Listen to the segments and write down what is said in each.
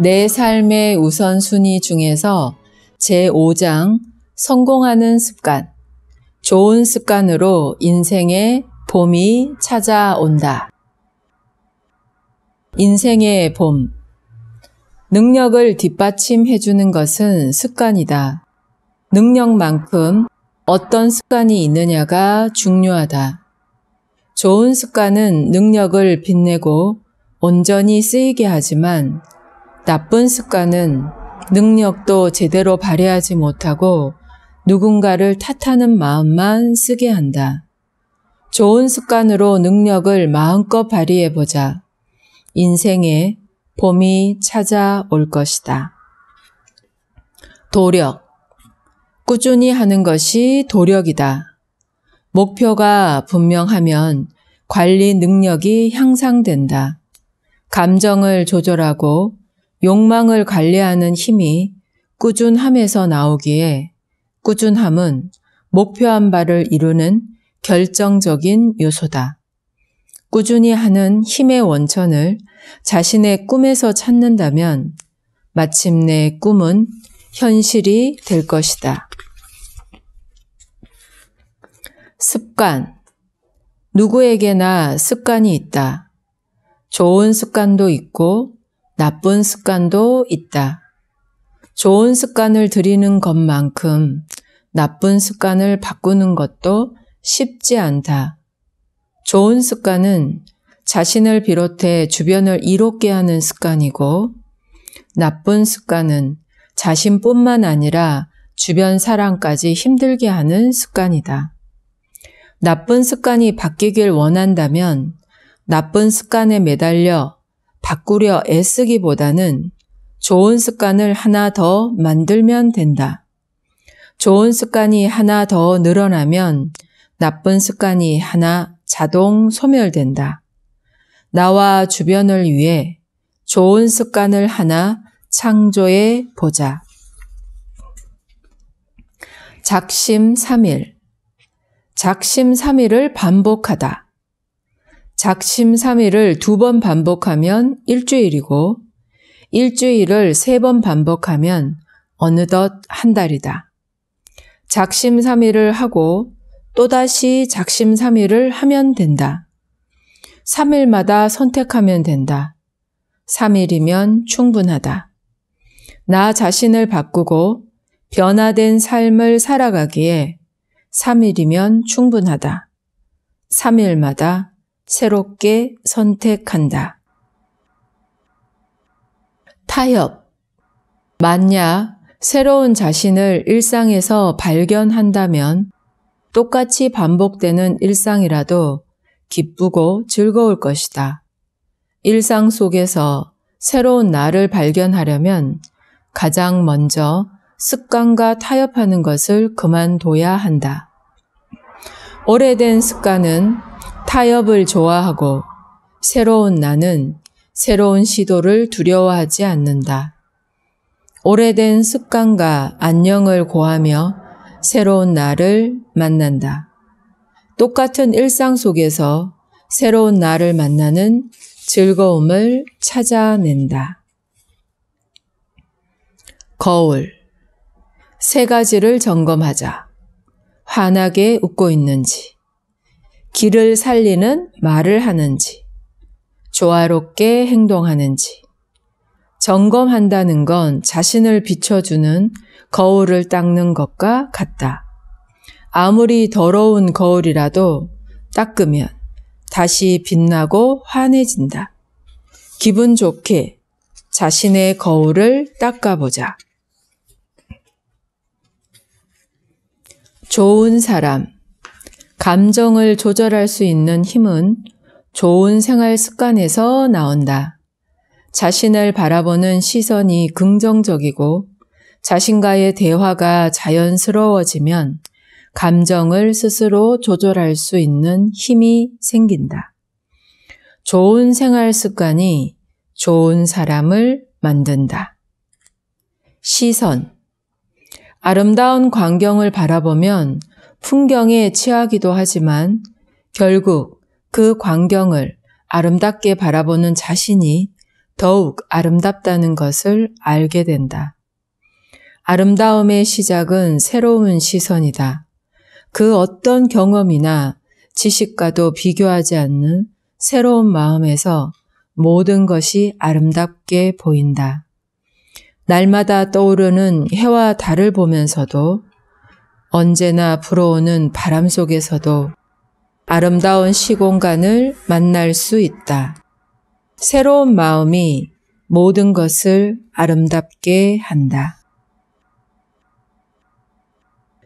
내 삶의 우선순위 중에서 제5장 성공하는 습관, 좋은 습관으로 인생의 봄이 찾아온다. 인생의 봄. 능력을 뒷받침해주는 것은 습관이다. 능력만큼 어떤 습관이 있느냐가 중요하다. 좋은 습관은 능력을 빛내고 온전히 쓰이게 하지만 나쁜 습관은 능력도 제대로 발휘하지 못하고 누군가를 탓하는 마음만 쓰게 한다. 좋은 습관으로 능력을 마음껏 발휘해보자. 인생에 봄이 찾아올 것이다. 도력. 꾸준히 하는 것이 도력이다. 목표가 분명하면 관리 능력이 향상된다. 감정을 조절하고 욕망을 관리하는 힘이 꾸준함에서 나오기에 꾸준함은 목표한 바를 이루는 결정적인 요소다. 꾸준히 하는 힘의 원천을 자신의 꿈에서 찾는다면 마침내 꿈은 현실이 될 것이다. 습관. 누구에게나 습관이 있다. 좋은 습관도 있고 나쁜 습관도 있다. 좋은 습관을 들이는 것만큼 나쁜 습관을 바꾸는 것도 쉽지 않다. 좋은 습관은 자신을 비롯해 주변을 이롭게 하는 습관이고, 나쁜 습관은 자신뿐만 아니라 주변 사람까지 힘들게 하는 습관이다. 나쁜 습관이 바뀌길 원한다면 나쁜 습관에 매달려 바꾸려 애쓰기보다는 좋은 습관을 하나 더 만들면 된다. 좋은 습관이 하나 더 늘어나면 나쁜 습관이 하나 자동 소멸된다. 나와 주변을 위해 좋은 습관을 하나 창조해 보자. 작심 3일. 작심 3일을 반복하다. 작심 3일을 두 번 반복하면 일주일이고 일주일을 세 번 반복하면 어느덧 한 달이다. 작심 3일을 하고 또다시 작심 3일을 하면 된다. 3일마다 선택하면 된다. 3일이면 충분하다. 나 자신을 바꾸고 변화된 삶을 살아가기에 3일이면 충분하다. 3일마다 새롭게 선택한다. 타협. 만약 새로운 자신을 일상에서 발견한다면 똑같이 반복되는 일상이라도 기쁘고 즐거울 것이다. 일상 속에서 새로운 나를 발견하려면 가장 먼저 습관과 타협하는 것을 그만둬야 한다. 오래된 습관은 타협을 좋아하고 새로운 나는 새로운 시도를 두려워하지 않는다. 오래된 습관과 안녕을 고하며 새로운 나를 만난다. 똑같은 일상 속에서 새로운 나를 만나는 즐거움을 찾아낸다. 거울. 세 가지를 점검하자. 환하게 웃고 있는지, 길을 살리는 말을 하는지, 조화롭게 행동하는지, 점검한다는 건 자신을 비춰주는 거울을 닦는 것과 같다. 아무리 더러운 거울이라도 닦으면 다시 빛나고 환해진다. 기분 좋게 자신의 거울을 닦아보자. 좋은 사람, 감정을 조절할 수 있는 힘은 좋은 생활 습관에서 나온다. 자신을 바라보는 시선이 긍정적이고 자신과의 대화가 자연스러워지면 감정을 스스로 조절할 수 있는 힘이 생긴다. 좋은 생활 습관이 좋은 사람을 만든다. 시선. 아름다운 광경을 바라보면 풍경에 취하기도 하지만 결국 그 광경을 아름답게 바라보는 자신이 더욱 아름답다는 것을 알게 된다. 아름다움의 시작은 새로운 시선이다. 그 어떤 경험이나 지식과도 비교하지 않는 새로운 마음에서 모든 것이 아름답게 보인다. 날마다 떠오르는 해와 달을 보면서도 언제나 불어오는 바람 속에서도 아름다운 시공간을 만날 수 있다. 새로운 마음이 모든 것을 아름답게 한다.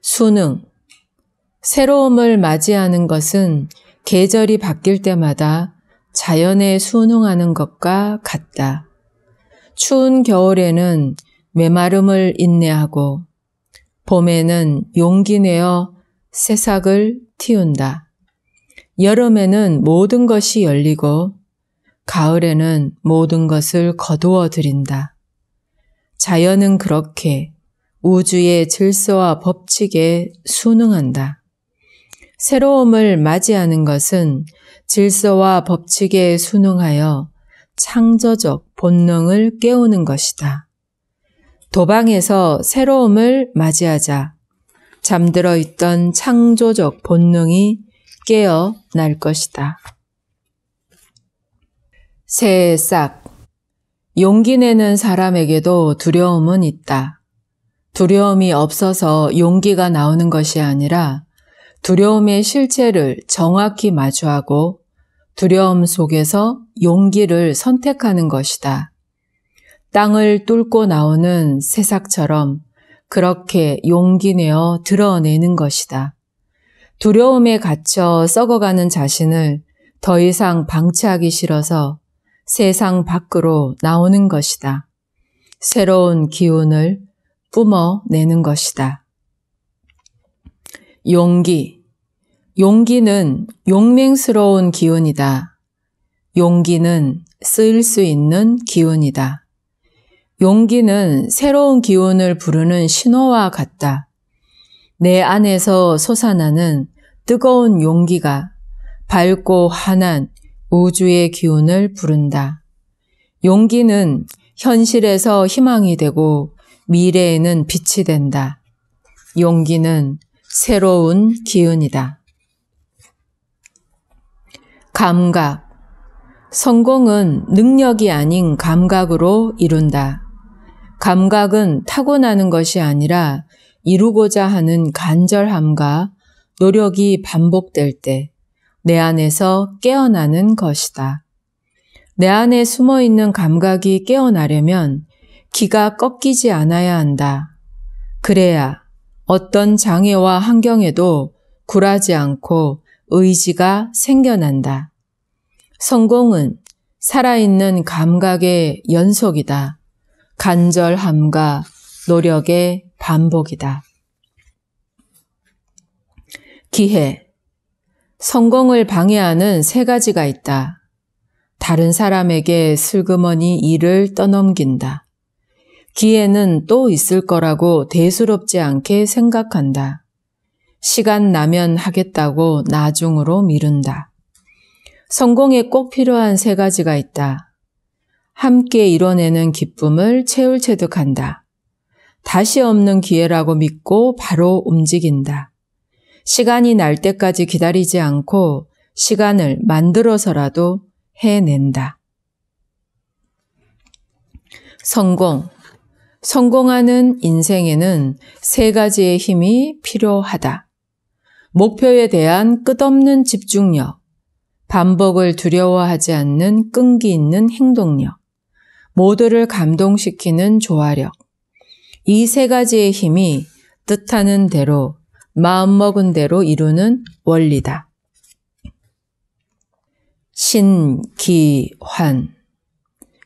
수능. 새로움을 맞이하는 것은 계절이 바뀔 때마다 자연에 순응하는 것과 같다. 추운 겨울에는 메마름을 인내하고 봄에는 용기 내어 새싹을 틔운다. 여름에는 모든 것이 열리고 가을에는 모든 것을 거두어 드린다. 자연은 그렇게 우주의 질서와 법칙에 순응한다. 새로움을 맞이하는 것은 질서와 법칙에 순응하여 창조적 본능을 깨우는 것이다. 도방에서 새로움을 맞이하자 잠들어 있던 창조적 본능이 깨어 날 것이다. 새해 싹. 용기 내는 사람에게도 두려움은 있다. 두려움이 없어서 용기가 나오는 것이 아니라 두려움의 실체를 정확히 마주하고 두려움 속에서 용기를 선택하는 것이다. 땅을 뚫고 나오는 새싹처럼 그렇게 용기 내어 드러내는 것이다. 두려움에 갇혀 썩어가는 자신을 더 이상 방치하기 싫어서 세상 밖으로 나오는 것이다. 새로운 기운을 뿜어내는 것이다. 용기. 용기는 용맹스러운 기운이다. 용기는 쓰일 수 있는 기운이다. 용기는 새로운 기운을 부르는 신호와 같다. 내 안에서 솟아나는 뜨거운 용기가 밝고 환한 우주의 기운을 부른다. 용기는 현실에서 희망이 되고 미래에는 빛이 된다. 용기는 새로운 기운이다. 감각. 성공은 능력이 아닌 감각으로 이룬다. 감각은 타고나는 것이 아니라 이루고자 하는 간절함과 노력이 반복될 때 내 안에서 깨어나는 것이다. 내 안에 숨어 있는 감각이 깨어나려면 기가 꺾이지 않아야 한다. 그래야 어떤 장애와 환경에도 굴하지 않고 의지가 생겨난다. 성공은 살아있는 감각의 연속이다. 간절함과 노력의 반복이다. 기회. 성공을 방해하는 세 가지가 있다. 다른 사람에게 슬그머니 일을 떠넘긴다. 기회는 또 있을 거라고 대수롭지 않게 생각한다. 시간 나면 하겠다고 나중으로 미룬다. 성공에 꼭 필요한 세 가지가 있다. 함께 이뤄내는 기쁨을 채울 체득한다. 다시 없는 기회라고 믿고 바로 움직인다. 시간이 날 때까지 기다리지 않고 시간을 만들어서라도 해낸다. 성공. 성공하는 인생에는 세 가지의 힘이 필요하다. 목표에 대한 끝없는 집중력, 반복을 두려워하지 않는 끈기 있는 행동력, 모두를 감동시키는 조화력. 이 세 가지의 힘이 뜻하는 대로, 마음먹은 대로 이루는 원리다. 신기환.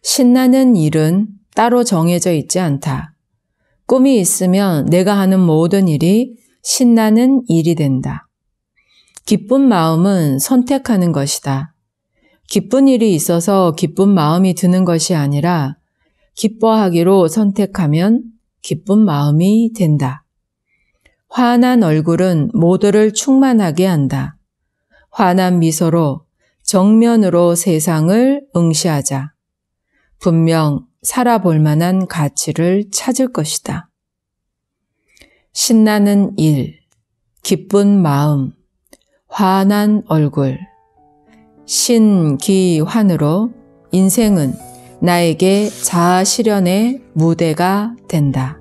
신나는 일은 따로 정해져 있지 않다. 꿈이 있으면 내가 하는 모든 일이 신나는 일이 된다. 기쁜 마음은 선택하는 것이다. 기쁜 일이 있어서 기쁜 마음이 드는 것이 아니라 기뻐하기로 선택하면 기쁜 마음이 된다. 환한 얼굴은 모두를 충만하게 한다. 환한 미소로 정면으로 세상을 응시하자. 분명 살아볼 만한 가치를 찾을 것이다. 신나는 일, 기쁜 마음, 환한 얼굴. 신기환으로 인생은 나에게 자아 실현의 무대가 된다.